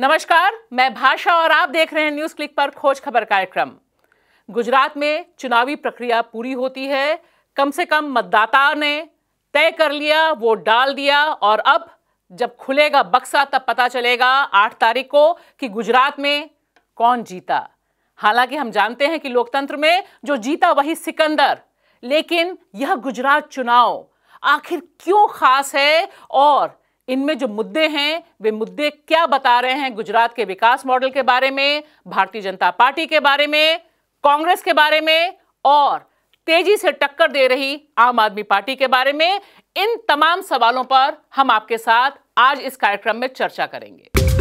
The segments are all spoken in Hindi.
नमस्कार मैं भाषा और आप देख रहे हैं न्यूज क्लिक पर खोज खबर कार्यक्रम गुजरात में चुनावी प्रक्रिया पूरी होती है कम से कम मतदाता ने तय कर लिया वोट डाल दिया और अब जब खुलेगा बक्सा तब पता चलेगा आठ तारीख को कि गुजरात में कौन जीता हालांकि हम जानते हैं कि लोकतंत्र में जो जीता वही सिकंदर लेकिन यह गुजरात चुनाव आखिर क्यों खास है और इनमें जो मुद्दे हैं वे मुद्दे क्या बता रहे हैं गुजरात के विकास मॉडल के बारे में भारतीय जनता पार्टी के बारे में कांग्रेस के बारे में और तेजी से टक्कर दे रही आम आदमी पार्टी के बारे में इन तमाम सवालों पर हम आपके साथ आज इस कार्यक्रम में चर्चा करेंगे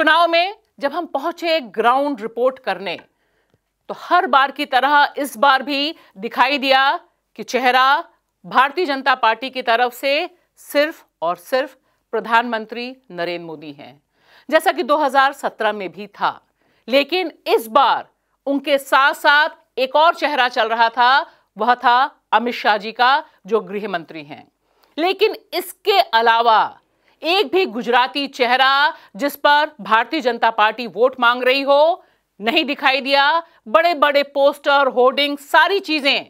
चुनाव में जब हम पहुंचे ग्राउंड रिपोर्ट करने तो हर बार की तरह इस बार भी दिखाई दिया कि चेहरा भारतीय जनता पार्टी की तरफ से सिर्फ और सिर्फ प्रधानमंत्री नरेंद्र मोदी हैं जैसा कि 2017 में भी था लेकिन इस बार उनके साथ साथ एक और चेहरा चल रहा था वह था अमित शाह जी का जो गृह मंत्री हैं लेकिन इसके अलावा एक भी गुजराती चेहरा जिस पर भारतीय जनता पार्टी वोट मांग रही हो नहीं दिखाई दिया बड़े बड़े पोस्टर होर्डिंग सारी चीजें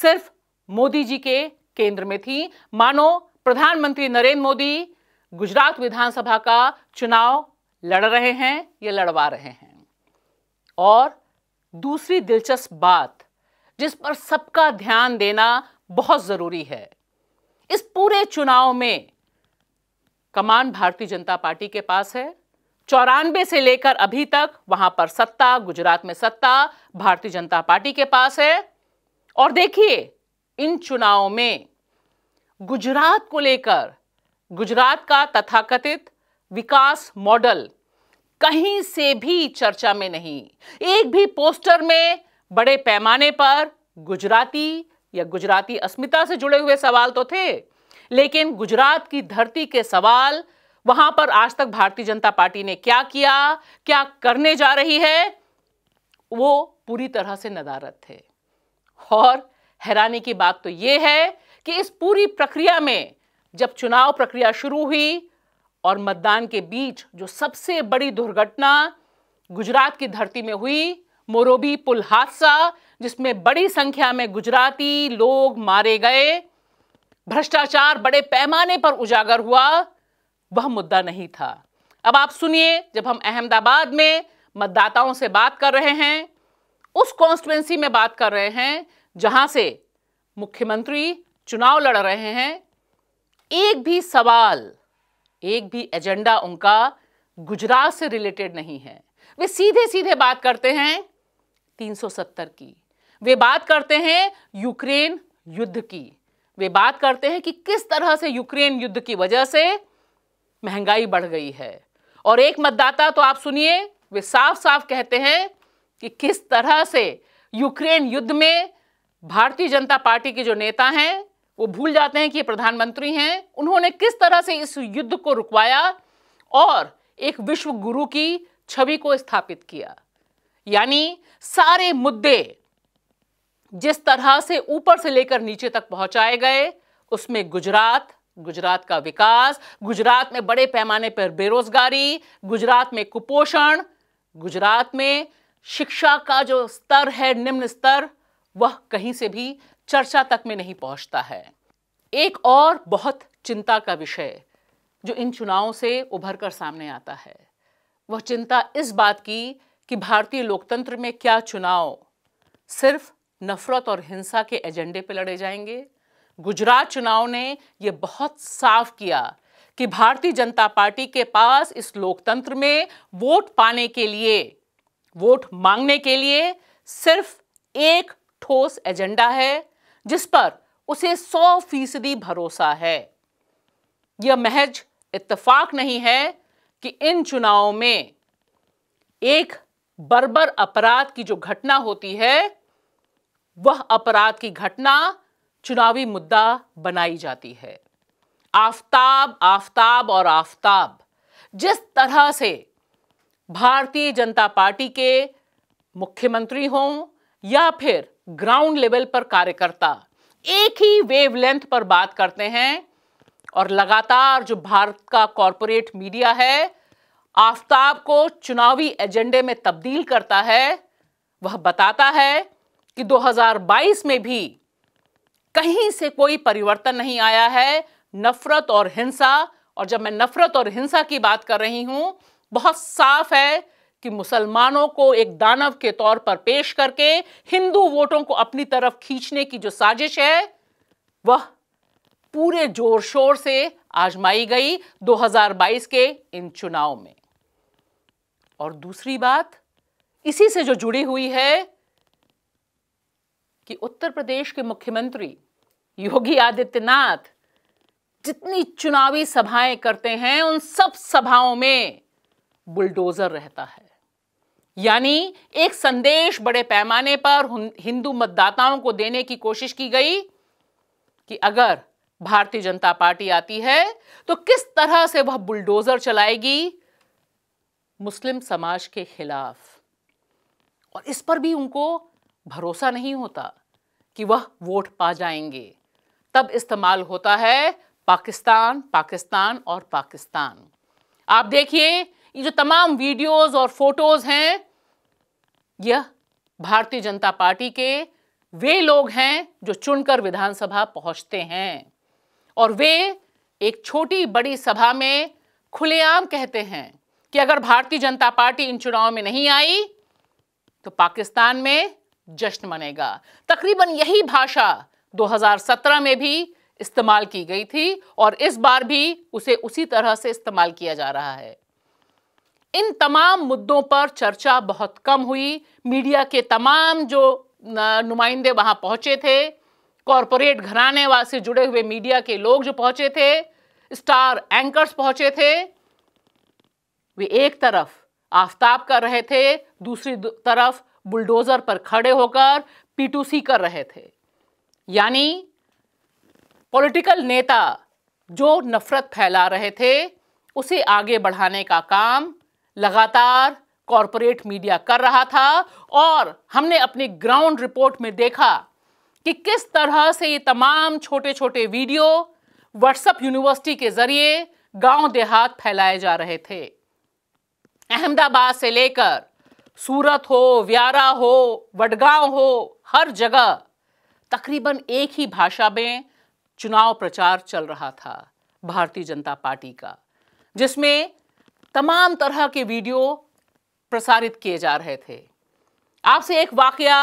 सिर्फ मोदी जी के केंद्र में थी मानो प्रधानमंत्री नरेंद्र मोदी गुजरात विधानसभा का चुनाव लड़ रहे हैं या लड़वा रहे हैं और दूसरी दिलचस्प बात जिस पर सबका ध्यान देना बहुत ज़रूरी है इस पूरे चुनाव में कमान भारतीय जनता पार्टी के पास है चौरानवे से लेकर अभी तक वहां पर सत्ता गुजरात में सत्ता भारतीय जनता पार्टी के पास है और देखिए इन चुनावों में गुजरात को लेकर गुजरात का तथाकथित विकास मॉडल कहीं से भी चर्चा में नहीं एक भी पोस्टर में बड़े पैमाने पर गुजराती या गुजराती अस्मिता से जुड़े हुए सवाल तो थे लेकिन गुजरात की धरती के सवाल वहां पर आज तक भारतीय जनता पार्टी ने क्या किया क्या करने जा रही है वो पूरी तरह से नदारत थे और हैरानी की बात तो ये है कि इस पूरी प्रक्रिया में जब चुनाव प्रक्रिया शुरू हुई और मतदान के बीच जो सबसे बड़ी दुर्घटना गुजरात की धरती में हुई मोरोबी पुल हादसा जिसमें बड़ी संख्या में गुजराती लोग मारे गए भ्रष्टाचार बड़े पैमाने पर उजागर हुआ वह मुद्दा नहीं था अब आप सुनिए जब हम अहमदाबाद में मतदाताओं से बात कर रहे हैं उस कॉन्स्टिट्युएंसी में बात कर रहे हैं जहां से मुख्यमंत्री चुनाव लड़ रहे हैं एक भी सवाल एक भी एजेंडा उनका गुजरात से रिलेटेड नहीं है वे सीधे सीधे बात करते हैं 370 की वे बात करते हैं यूक्रेन युद्ध की वे बात करते हैं कि किस तरह से यूक्रेन युद्ध की वजह से महंगाई बढ़ गई है और एक मतदाता तो आप सुनिए वे साफ साफ कहते हैं कि किस तरह से यूक्रेन युद्ध में भारतीय जनता पार्टी के जो नेता हैं वो भूल जाते हैं कि ये प्रधानमंत्री हैं उन्होंने किस तरह से इस युद्ध को रुकवाया और एक विश्व गुरु की छवि को स्थापित किया यानी सारे मुद्दे जिस तरह से ऊपर से लेकर नीचे तक पहुंचाए गए उसमें गुजरात गुजरात का विकास गुजरात में बड़े पैमाने पर बेरोजगारी गुजरात में कुपोषण गुजरात में शिक्षा का जो स्तर है निम्न स्तर वह कहीं से भी चर्चा तक में नहीं पहुंचता है एक और बहुत चिंता का विषय जो इन चुनावों से उभर कर सामने आता है वह चिंता इस बात की कि भारतीय लोकतंत्र में क्या चुनाव सिर्फ नफरत और हिंसा के एजेंडे पर लड़े जाएंगे गुजरात चुनाव ने यह बहुत साफ किया कि भारतीय जनता पार्टी के पास इस लोकतंत्र में वोट पाने के लिए वोट मांगने के लिए सिर्फ एक ठोस एजेंडा है जिस पर उसे सौ फीसदी भरोसा है यह महज इत्तेफाक नहीं है कि इन चुनावों में एक बर्बर अपराध की जो घटना होती है वह अपराध की घटना चुनावी मुद्दा बनाई जाती है आफताब आफताब और आफताब जिस तरह से भारतीय जनता पार्टी के मुख्यमंत्री हों या फिर ग्राउंड लेवल पर कार्यकर्ता एक ही वेवलेंथ पर बात करते हैं और लगातार जो भारत का कॉरपोरेट मीडिया है आफ्ताब को चुनावी एजेंडे में तब्दील करता है वह बताता है कि 2022 में भी कहीं से कोई परिवर्तन नहीं आया है नफरत और हिंसा और जब मैं नफरत और हिंसा की बात कर रही हूं बहुत साफ है कि मुसलमानों को एक दानव के तौर पर पेश करके हिंदू वोटों को अपनी तरफ खींचने की जो साजिश है वह पूरे जोर शोर से आजमाई गई 2022 के इन चुनाव में और दूसरी बात इसी से जो जुड़ी हुई है कि उत्तर प्रदेश के मुख्यमंत्री योगी आदित्यनाथ जितनी चुनावी सभाएं करते हैं उन सब सभाओं में बुलडोजर रहता है यानी एक संदेश बड़े पैमाने पर हिंदू मतदाताओं को देने की कोशिश की गई कि अगर भारतीय जनता पार्टी आती है तो किस तरह से वह बुलडोजर चलाएगी मुस्लिम समाज के खिलाफ और इस पर भी उनको भरोसा नहीं होता कि वह वोट पा जाएंगे तब इस्तेमाल होता है पाकिस्तान पाकिस्तान और पाकिस्तान आप देखिए ये जो तमाम वीडियोस और फोटोज हैं यह भारतीय जनता पार्टी के वे लोग हैं जो चुनकर विधानसभा पहुंचते हैं और वे एक छोटी बड़ी सभा में खुलेआम कहते हैं कि अगर भारतीय जनता पार्टी इन चुनाव में नहीं आई तो पाकिस्तान में जश्न मनेगा तकरीबन यही भाषा 2017 में भी इस्तेमाल की गई थी और इस बार भी उसे उसी तरह से इस्तेमाल किया जा रहा है इन तमाम मुद्दों पर चर्चा बहुत कम हुई मीडिया के तमाम जो नुमाइंदे वहां पहुंचे थे कॉरपोरेट घराने से जुड़े हुए मीडिया के लोग जो पहुंचे थे स्टार एंकर्स पहुंचे थे वे एक तरफ आफ्ताब कर रहे थे दूसरी तरफ बुलडोजर पर खड़े होकर पीटूसी कर रहे थे यानी पॉलिटिकल नेता जो नफरत फैला रहे थे उसे आगे बढ़ाने का काम लगातार कॉरपोरेट मीडिया कर रहा था और हमने अपनी ग्राउंड रिपोर्ट में देखा कि किस तरह से ये तमाम छोटे छोटे वीडियो व्हाट्सएप यूनिवर्सिटी के जरिए गांव देहात फैलाए जा रहे थे अहमदाबाद से लेकर सूरत हो व्यारा हो वडगांव हो हर जगह तकरीबन एक ही भाषा में चुनाव प्रचार चल रहा था भारतीय जनता पार्टी का जिसमें तमाम तरह के वीडियो प्रसारित किए जा रहे थे आपसे एक वाकया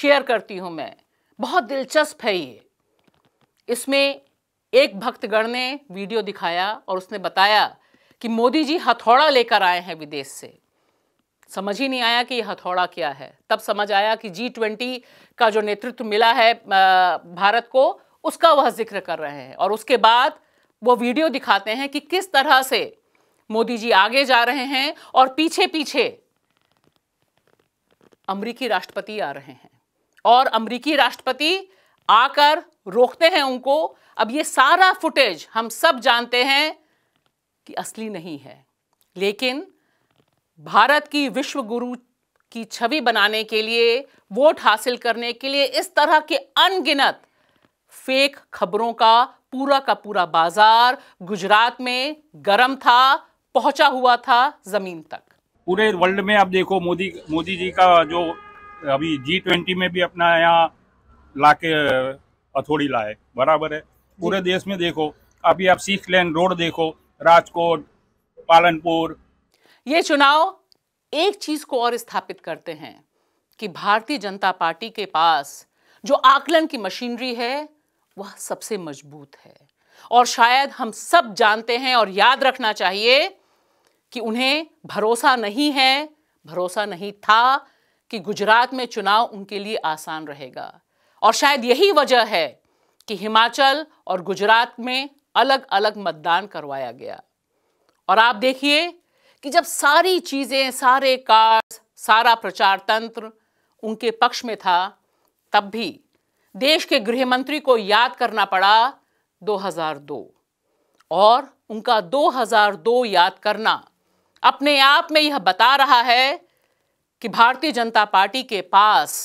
शेयर करती हूं मैं बहुत दिलचस्प है ये इसमें एक भक्तगण ने वीडियो दिखाया और उसने बताया कि मोदी जी हथौड़ा लेकर आए हैं विदेश से समझ ही नहीं आया कि यह हथौड़ा क्या है तब समझ आया कि जी ट्वेंटी का जो नेतृत्व मिला है भारत को उसका वह जिक्र कर रहे हैं और उसके बाद वो वीडियो दिखाते हैं कि किस तरह से मोदी जी आगे जा रहे हैं और पीछे पीछे अमरीकी राष्ट्रपति आ रहे हैं और अमरीकी राष्ट्रपति आकर रोकते हैं उनको अब ये सारा फुटेज हम सब जानते हैं कि असली नहीं है लेकिन भारत की विश्व गुरु की छवि बनाने के लिए वोट हासिल करने के लिए इस तरह के अनगिनत फेक खबरों का पूरा का पूरा बाजार गुजरात में गर्म था पहुंचा हुआ था जमीन तक पूरे वर्ल्ड में आप देखो मोदी मोदी जी का जो अभी जी ट्वेंटी में भी अपना यहाँ लाके अथोड़ी लाए बराबर है पूरे देश में देखो अभी आप सीख लैंड रोड देखो राजकोट पालनपुर ये चुनाव एक चीज को और स्थापित करते हैं कि भारतीय जनता पार्टी के पास जो आकलन की मशीनरी है वह सबसे मजबूत है और शायद हम सब जानते हैं और याद रखना चाहिए कि उन्हें भरोसा नहीं है भरोसा नहीं था कि गुजरात में चुनाव उनके लिए आसान रहेगा और शायद यही वजह है कि हिमाचल और गुजरात में अलग अलग मतदान करवाया गया और आप देखिए कि जब सारी चीज़ें सारे कार्ड सारा प्रचार तंत्र उनके पक्ष में था तब भी देश के गृह मंत्री को याद करना पड़ा 2002 और उनका 2002 याद करना अपने आप में यह बता रहा है कि भारतीय जनता पार्टी के पास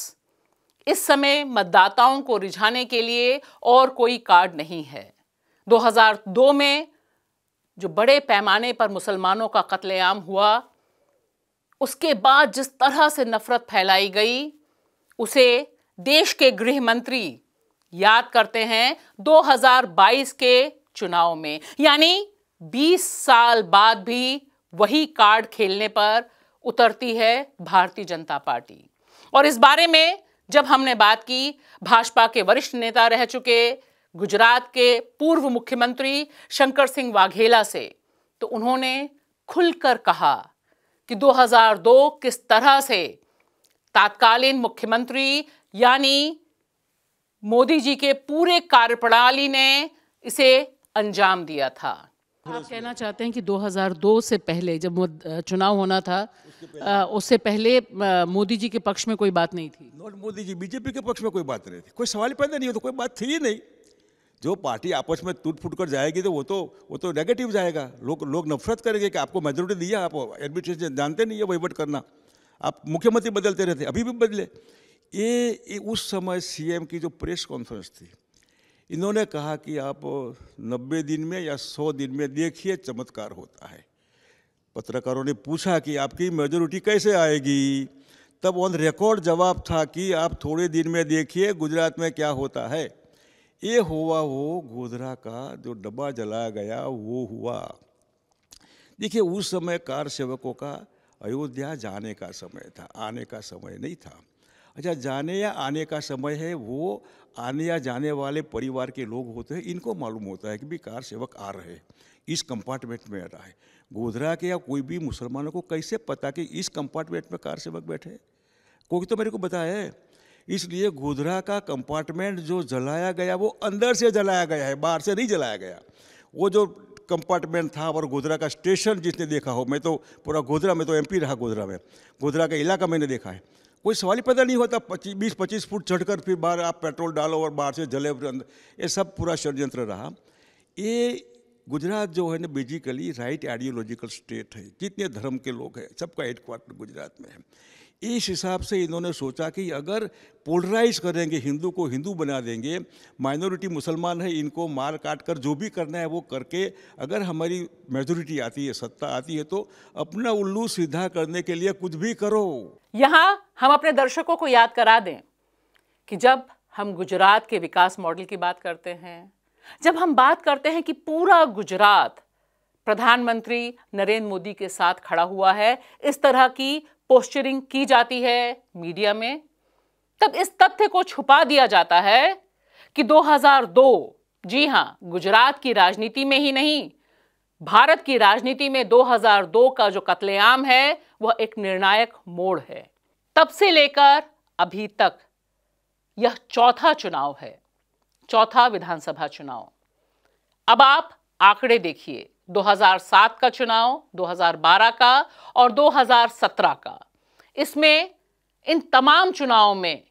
इस समय मतदाताओं को रिझाने के लिए और कोई कार्ड नहीं है 2002 में जो बड़े पैमाने पर मुसलमानों का कत्लेआम हुआ उसके बाद जिस तरह से नफ़रत फैलाई गई उसे देश के गृह मंत्री याद करते हैं 2022 के चुनाव में यानी 20 साल बाद भी वही कार्ड खेलने पर उतरती है भारतीय जनता पार्टी और इस बारे में जब हमने बात की भाजपा के वरिष्ठ नेता रह चुके गुजरात के पूर्व मुख्यमंत्री शंकर सिंह वाघेला से तो उन्होंने खुलकर कहा कि 2002 किस तरह से तात्कालीन मुख्यमंत्री यानी मोदी जी के पूरे कार्यप्रणाली ने इसे अंजाम दिया था आप कहना चाहते हैं कि 2002 से पहले जब चुनाव होना था उससे पहले मोदी जी के पक्ष में कोई बात नहीं थी नॉट मोदी जी बीजेपी के पक्ष में कोई बात नहीं थी कोई सवाल पैदा नहीं हो तो कोई बात थी ही नहीं जो पार्टी आपस में टूट फूट कर जाएगी तो वो तो वो तो नेगेटिव जाएगा लोग लोग नफरत करेंगे कि आपको मेजोरिटी दिया आप एडमिनिस्ट्रेशन जानते नहीं है वहीवट करना आप मुख्यमंत्री बदलते रहते अभी भी बदले ये, ये उस समय सीएम की जो प्रेस कॉन्फ्रेंस थी इन्होंने कहा कि आप 90 दिन में या 100 दिन में देखिए चमत्कार होता है पत्रकारों ने पूछा कि आपकी मेजोरिटी कैसे आएगी तब ऑन रिकॉर्ड जवाब था कि आप थोड़े दिन में देखिए गुजरात में क्या होता है ये हुआ वो गोधरा का जो डब्बा जलाया गया वो हुआ देखिए उस समय कार सेवकों का अयोध्या जाने का समय था आने का समय नहीं था अच्छा जाने या आने का समय है वो आने या जाने वाले परिवार के लोग होते हैं इनको मालूम होता है कि भी कार सेवक आ रहे इस कंपार्टमेंट में आ रहा है गोधरा के या कोई भी मुसलमानों को कैसे पता कि इस कंपार्टमेंट में कार सेवक बैठे कोई तो मेरे को बताया है इसलिए गोधरा का कंपार्टमेंट जो जलाया गया वो अंदर से जलाया गया है बाहर से नहीं जलाया गया वो जो कंपार्टमेंट था और गोधरा का स्टेशन जिसने देखा हो मैं तो पूरा गोधरा तो में तो एमपी रहा गोधरा में गोधरा का इलाका मैंने देखा है कोई सवाल ही पैदा नहीं होता पच्चीस बीस पच्चीस फुट चढ़कर फिर बाहर आप पेट्रोल डालो और बाहर से जले ये सब पूरा षडयंत्र रहा ये गुजरात जो है ना बेजिकली राइट आइडियोलॉजिकल स्टेट है जितने धर्म के लोग हैं सबका हेडक्वार्टर गुजरात में है इस हिसाब से इन्होंने सोचा कि अगर पोलराइज करेंगे हिंदू को हिंदू बना देंगे माइनॉरिटी मुसलमान है इनको मार काट कर जो भी करना है वो करके अगर हमारी मेजोरिटी आती है सत्ता आती है तो अपना उल्लू सीधा करने के लिए कुछ भी करो यहाँ हम अपने दर्शकों को याद करा दें कि जब हम गुजरात के विकास मॉडल की बात करते हैं जब हम बात करते हैं कि पूरा गुजरात प्रधानमंत्री नरेंद्र मोदी के साथ खड़ा हुआ है इस तरह की पोस्चरिंग की जाती है मीडिया में तब इस तथ्य को छुपा दिया जाता है कि 2002 जी हां गुजरात की राजनीति में ही नहीं भारत की राजनीति में 2002 का जो कत्लेआम है वह एक निर्णायक मोड़ है तब से लेकर अभी तक यह चौथा चुनाव है चौथा विधानसभा चुनाव अब आप आंकड़े देखिए 2007 का चुनाव 2012 का और 2017 का इसमें इन तमाम चुनावों में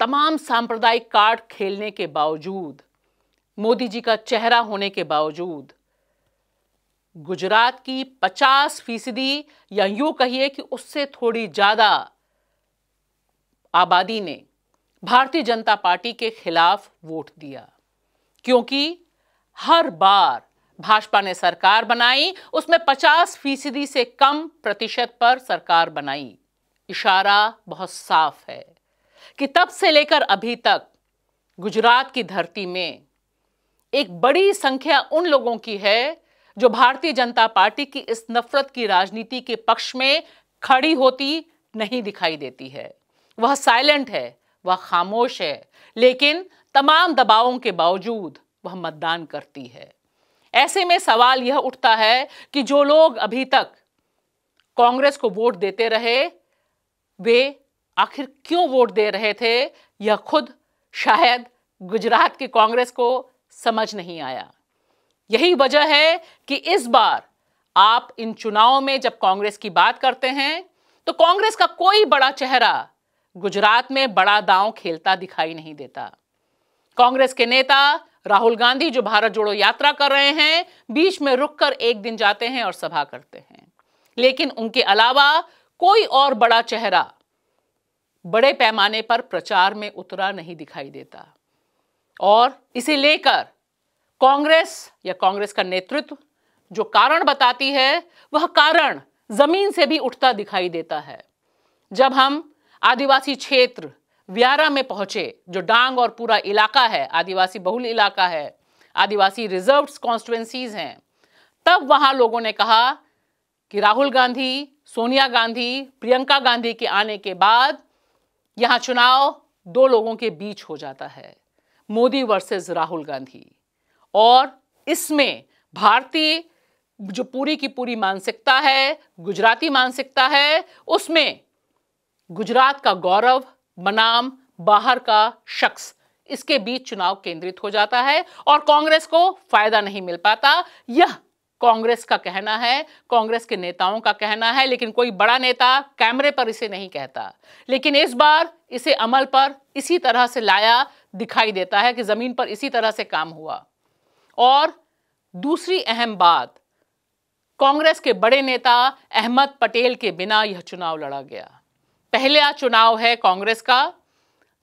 तमाम सांप्रदायिक कार्ड खेलने के बावजूद मोदी जी का चेहरा होने के बावजूद गुजरात की 50 फीसदी या यूं कहिए कि उससे थोड़ी ज़्यादा आबादी ने भारतीय जनता पार्टी के खिलाफ वोट दिया क्योंकि हर बार भाजपा ने सरकार बनाई उसमें 50 फीसदी से कम प्रतिशत पर सरकार बनाई इशारा बहुत साफ है कि तब से लेकर अभी तक गुजरात की धरती में एक बड़ी संख्या उन लोगों की है जो भारतीय जनता पार्टी की इस नफरत की राजनीति के पक्ष में खड़ी होती नहीं दिखाई देती है वह साइलेंट है वह खामोश है लेकिन तमाम दबावों के बावजूद वह मतदान करती है ऐसे में सवाल यह उठता है कि जो लोग अभी तक कांग्रेस को वोट देते रहे वे आखिर क्यों वोट दे रहे थे यह खुद शायद गुजरात की कांग्रेस को समझ नहीं आया यही वजह है कि इस बार आप इन चुनावों में जब कांग्रेस की बात करते हैं तो कांग्रेस का कोई बड़ा चेहरा गुजरात में बड़ा दांव खेलता दिखाई नहीं देता कांग्रेस के नेता राहुल गांधी जो भारत जोड़ो यात्रा कर रहे हैं बीच में रुककर एक दिन जाते हैं और सभा करते हैं लेकिन उनके अलावा कोई और बड़ा चेहरा बड़े पैमाने पर प्रचार में उतरा नहीं दिखाई देता और इसे लेकर कांग्रेस या कांग्रेस का नेतृत्व जो कारण बताती है वह कारण जमीन से भी उठता दिखाई देता है जब हम आदिवासी क्षेत्र व्यारा में पहुंचे जो डांग और पूरा इलाका है आदिवासी बहुल इलाका है आदिवासी रिजर्व कॉन्स्टिट्युएंसीज हैं तब वहां लोगों ने कहा कि राहुल गांधी सोनिया गांधी प्रियंका गांधी के आने के बाद यहां चुनाव दो लोगों के बीच हो जाता है मोदी वर्सेस राहुल गांधी और इसमें भारतीय जो पूरी की पूरी मानसिकता है गुजराती मानसिकता है उसमें गुजरात का गौरव बनाम बाहर का शख्स इसके बीच चुनाव केंद्रित हो जाता है और कांग्रेस को फायदा नहीं मिल पाता यह कांग्रेस का कहना है कांग्रेस के नेताओं का कहना है लेकिन कोई बड़ा नेता कैमरे पर इसे नहीं कहता लेकिन इस बार इसे अमल पर इसी तरह से लाया दिखाई देता है कि ज़मीन पर इसी तरह से काम हुआ और दूसरी अहम बात कांग्रेस के बड़े नेता अहमद पटेल के बिना यह चुनाव लड़ा गया पहला चुनाव है कांग्रेस का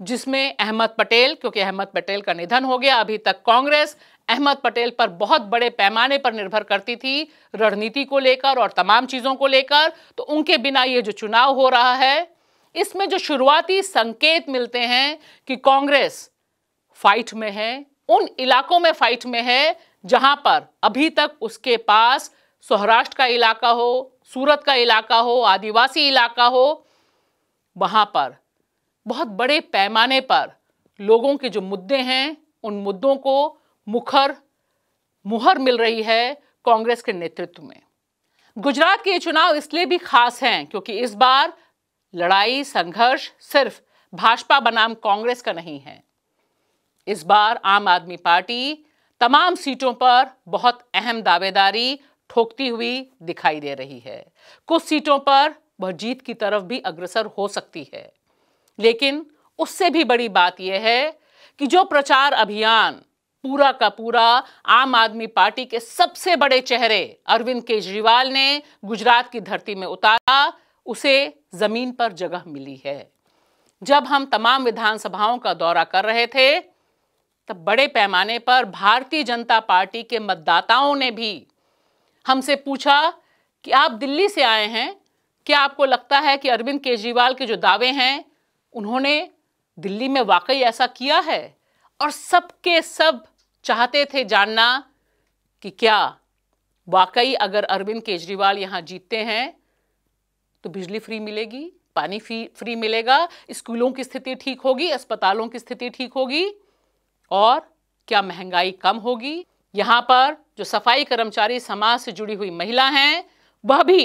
जिसमें अहमद पटेल क्योंकि अहमद पटेल का निधन हो गया अभी तक कांग्रेस अहमद पटेल पर बहुत बड़े पैमाने पर निर्भर करती थी रणनीति को लेकर और तमाम चीज़ों को लेकर तो उनके बिना ये जो चुनाव हो रहा है इसमें जो शुरुआती संकेत मिलते हैं कि कांग्रेस फाइट में है उन इलाकों में फाइट में है जहां पर अभी तक उसके पास सौराष्ट्र का इलाका हो सूरत का इलाका हो आदिवासी इलाका हो वहाँ पर बहुत बड़े पैमाने पर लोगों के जो मुद्दे हैं उन मुद्दों को मुखर मुहर मिल रही है कांग्रेस के नेतृत्व में गुजरात के ये चुनाव इसलिए भी खास हैं क्योंकि इस बार लड़ाई संघर्ष सिर्फ भाजपा बनाम कांग्रेस का नहीं है इस बार आम आदमी पार्टी तमाम सीटों पर बहुत अहम दावेदारी ठोकती हुई दिखाई दे रही है कुछ सीटों पर वह जीत की तरफ भी अग्रसर हो सकती है लेकिन उससे भी बड़ी बात यह है कि जो प्रचार अभियान पूरा का पूरा आम आदमी पार्टी के सबसे बड़े चेहरे अरविंद केजरीवाल ने गुजरात की धरती में उतारा उसे जमीन पर जगह मिली है जब हम तमाम विधानसभाओं का दौरा कर रहे थे तब बड़े पैमाने पर भारतीय जनता पार्टी के मतदाताओं ने भी हमसे पूछा कि आप दिल्ली से आए हैं क्या आपको लगता है कि अरविंद केजरीवाल के जो दावे हैं उन्होंने दिल्ली में वाकई ऐसा किया है और सबके सब चाहते थे जानना कि क्या वाकई अगर अरविंद केजरीवाल यहाँ जीतते हैं तो बिजली फ्री मिलेगी पानी फ्री फ्री मिलेगा स्कूलों की स्थिति ठीक होगी अस्पतालों की स्थिति ठीक होगी और क्या महंगाई कम होगी यहाँ पर जो सफाई कर्मचारी समाज से जुड़ी हुई महिला हैं वह भी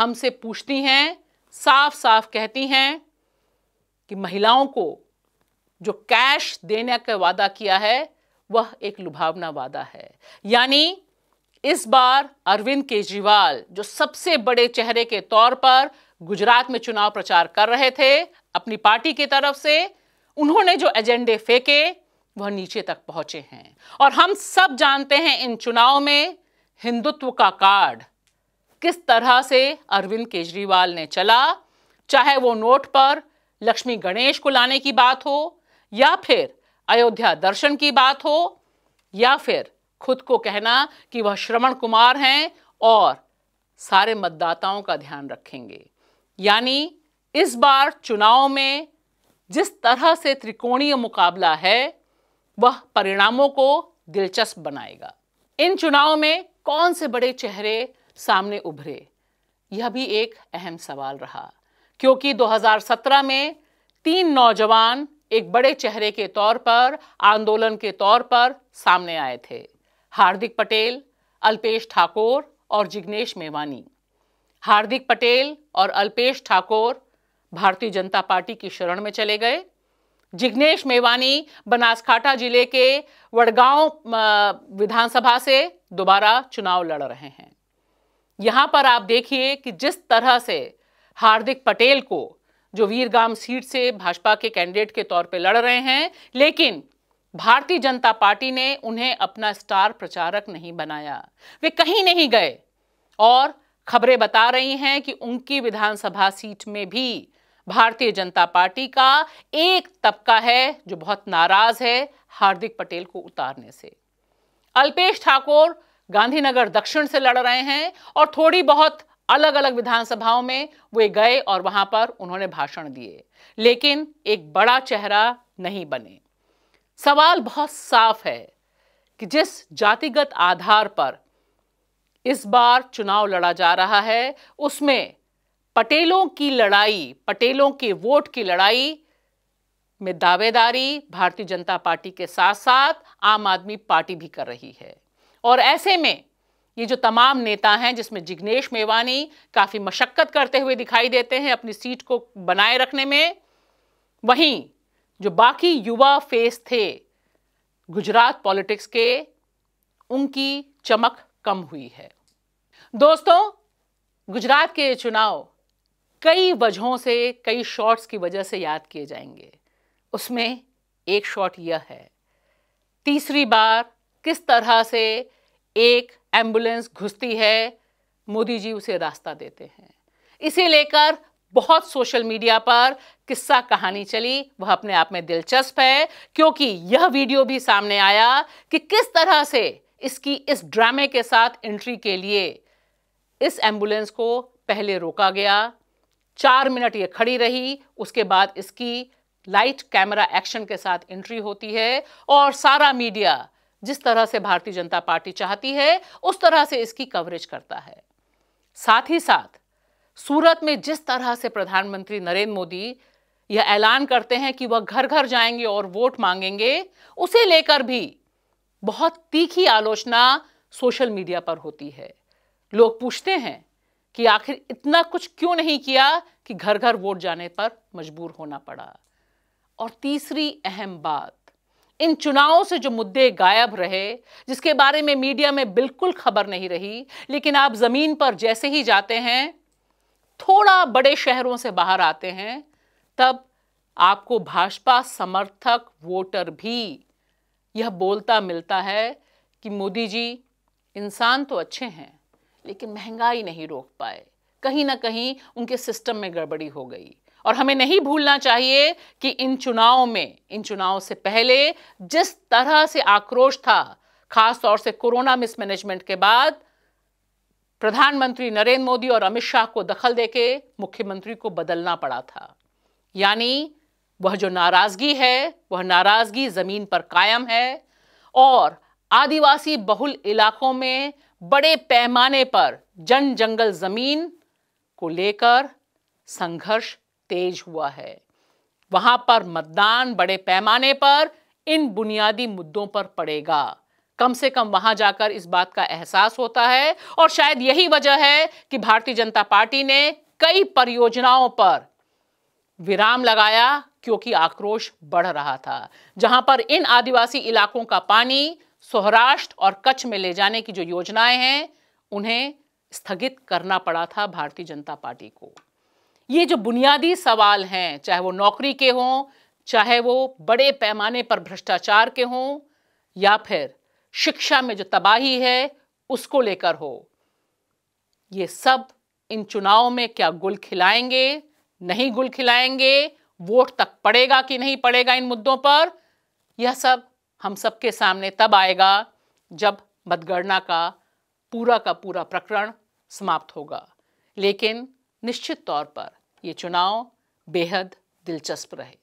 हमसे पूछती हैं साफ साफ कहती हैं कि महिलाओं को जो कैश देने का वादा किया है वह एक लुभावना वादा है यानी इस बार अरविंद केजरीवाल जो सबसे बड़े चेहरे के तौर पर गुजरात में चुनाव प्रचार कर रहे थे अपनी पार्टी की तरफ से उन्होंने जो एजेंडे फेंके वह नीचे तक पहुंचे हैं और हम सब जानते हैं इन चुनाव में हिंदुत्व का कार्ड किस तरह से अरविंद केजरीवाल ने चला चाहे वो नोट पर लक्ष्मी गणेश को लाने की बात हो या फिर अयोध्या दर्शन की बात हो या फिर खुद को कहना कि वह श्रवण कुमार हैं और सारे मतदाताओं का ध्यान रखेंगे यानी इस बार चुनाव में जिस तरह से त्रिकोणीय मुकाबला है वह परिणामों को दिलचस्प बनाएगा इन चुनाव में कौन से बड़े चेहरे सामने उभरे यह भी एक अहम सवाल रहा क्योंकि 2017 में तीन नौजवान एक बड़े चेहरे के तौर पर आंदोलन के तौर पर सामने आए थे हार्दिक पटेल अल्पेश ठाकुर और जिग्नेश मेवानी हार्दिक पटेल और अल्पेश ठाकुर भारतीय जनता पार्टी की शरण में चले गए जिग्नेश मेवानी बनासकाठा जिले के वड़गांव विधानसभा से दोबारा चुनाव लड़ रहे हैं यहाँ पर आप देखिए कि जिस तरह से हार्दिक पटेल को जो वीरगाम सीट से भाजपा के कैंडिडेट के तौर पे लड़ रहे हैं लेकिन भारतीय जनता पार्टी ने उन्हें अपना स्टार प्रचारक नहीं बनाया वे कहीं नहीं गए और खबरें बता रही हैं कि उनकी विधानसभा सीट में भी भारतीय जनता पार्टी का एक तबका है जो बहुत नाराज है हार्दिक पटेल को उतारने से अल्पेश ठाकुर गांधीनगर दक्षिण से लड़ रहे हैं और थोड़ी बहुत अलग अलग विधानसभाओं में वे गए और वहां पर उन्होंने भाषण दिए लेकिन एक बड़ा चेहरा नहीं बने सवाल बहुत साफ है कि जिस जातिगत आधार पर इस बार चुनाव लड़ा जा रहा है उसमें पटेलों की लड़ाई पटेलों के वोट की लड़ाई में दावेदारी भारतीय जनता पार्टी के साथ साथ आम आदमी पार्टी भी कर रही है और ऐसे में ये जो तमाम नेता हैं जिसमें जिग्नेश मेवानी काफ़ी मशक्क़त करते हुए दिखाई देते हैं अपनी सीट को बनाए रखने में वहीं जो बाकी युवा फेस थे गुजरात पॉलिटिक्स के उनकी चमक कम हुई है दोस्तों गुजरात के चुनाव कई वजहों से कई शॉट्स की वजह से याद किए जाएंगे उसमें एक शॉट यह है तीसरी बार किस तरह से एक एम्बुलेंस घुसती है मोदी जी उसे रास्ता देते हैं इसे लेकर बहुत सोशल मीडिया पर किस्सा कहानी चली वह अपने आप में दिलचस्प है क्योंकि यह वीडियो भी सामने आया कि किस तरह से इसकी इस ड्रामे के साथ एंट्री के लिए इस एम्बुलेंस को पहले रोका गया चार मिनट ये खड़ी रही उसके बाद इसकी लाइट कैमरा एक्शन के साथ एंट्री होती है और सारा मीडिया जिस तरह से भारतीय जनता पार्टी चाहती है उस तरह से इसकी कवरेज करता है साथ ही साथ सूरत में जिस तरह से प्रधानमंत्री नरेंद्र मोदी यह ऐलान करते हैं कि वह घर घर जाएंगे और वोट मांगेंगे उसे लेकर भी बहुत तीखी आलोचना सोशल मीडिया पर होती है लोग पूछते हैं कि आखिर इतना कुछ क्यों नहीं किया कि घर घर वोट जाने पर मजबूर होना पड़ा और तीसरी अहम बात इन चुनावों से जो मुद्दे गायब रहे जिसके बारे में मीडिया में बिल्कुल खबर नहीं रही लेकिन आप ज़मीन पर जैसे ही जाते हैं थोड़ा बड़े शहरों से बाहर आते हैं तब आपको भाजपा समर्थक वोटर भी यह बोलता मिलता है कि मोदी जी इंसान तो अच्छे हैं लेकिन महंगाई नहीं रोक पाए कहीं ना कहीं उनके सिस्टम में गड़बड़ी हो गई और हमें नहीं भूलना चाहिए कि इन चुनावों में इन चुनावों से पहले जिस तरह से आक्रोश था खास तौर से कोरोना मिसमैनेजमेंट के बाद प्रधानमंत्री नरेंद्र मोदी और अमित शाह को दखल देके मुख्यमंत्री को बदलना पड़ा था यानी वह जो नाराज़गी है वह नाराज़गी ज़मीन पर कायम है और आदिवासी बहुल इलाकों में बड़े पैमाने पर जन जंगल ज़मीन को लेकर संघर्ष तेज हुआ है वहां पर मतदान बड़े पैमाने पर इन बुनियादी मुद्दों पर पड़ेगा कम से कम वहां जाकर इस बात का एहसास होता है और शायद यही वजह है कि भारतीय जनता पार्टी ने कई परियोजनाओं पर विराम लगाया क्योंकि आक्रोश बढ़ रहा था जहां पर इन आदिवासी इलाकों का पानी सौराष्ट्र और कच्छ में ले जाने की जो योजनाएं हैं उन्हें स्थगित करना पड़ा था भारतीय जनता पार्टी को ये जो बुनियादी सवाल हैं चाहे वो नौकरी के हों चाहे वो बड़े पैमाने पर भ्रष्टाचार के हों या फिर शिक्षा में जो तबाही है उसको लेकर हो ये सब इन चुनाव में क्या गुल खिलाएंगे नहीं गुल खिलाएंगे वोट तक पड़ेगा कि नहीं पड़ेगा इन मुद्दों पर यह सब हम सबके सामने तब आएगा जब मतगणना का पूरा का पूरा प्रकरण समाप्त होगा लेकिन निश्चित तौर पर ये चुनाव बेहद दिलचस्प रहे